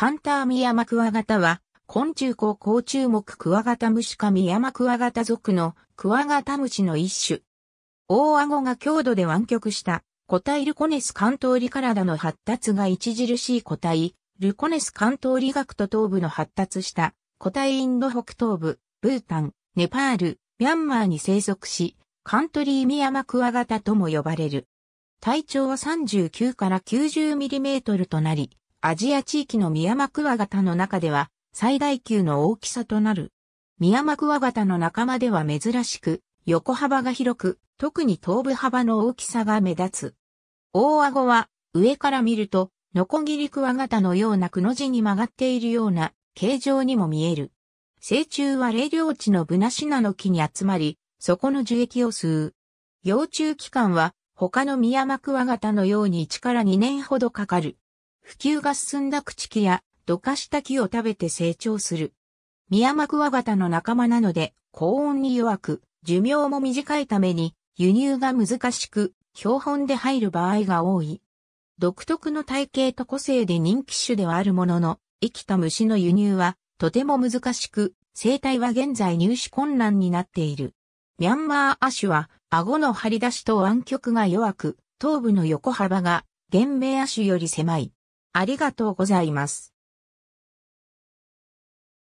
カンターミヤマクワガタは、昆虫高甲虫目クワガタムシかミヤマクワガタ属のクワガタムシの一種。大顎が強度で湾曲した個体ルコネス関東リ体の発達が著しい個体、ルコネス関東理学と東部の発達した個体インド北東部、ブータン、ネパール、ミャンマーに生息し、カントリーミヤマクワガタとも呼ばれる。体長は39から90ミリメートルとなり、アジア地域のミヤマクワガタの中では最大級の大きさとなる。ミヤマクワガタの仲間では珍しく、横幅が広く、特に頭部幅の大きさが目立つ。大顎は上から見ると、ノコギリクワガタのようなくの字に曲がっているような形状にも見える。成虫は霊領地のブナシナの木に集まり、そこの樹液を吸う。幼虫期間は他のミヤマクワガタのように1から2年ほどかかる。普及が進んだ朽木や、どかした木を食べて成長する。ミヤマクワガタの仲間なので、高温に弱く、寿命も短いために、輸入が難しく、標本で入る場合が多い。独特の体型と個性で人気種ではあるものの、生きた虫の輸入は、とても難しく、生態は現在入手困難になっている。ミャンマーアシュは、顎の張り出しと湾曲が弱く、頭部の横幅が、原名亜種より狭い。ありがとうございます。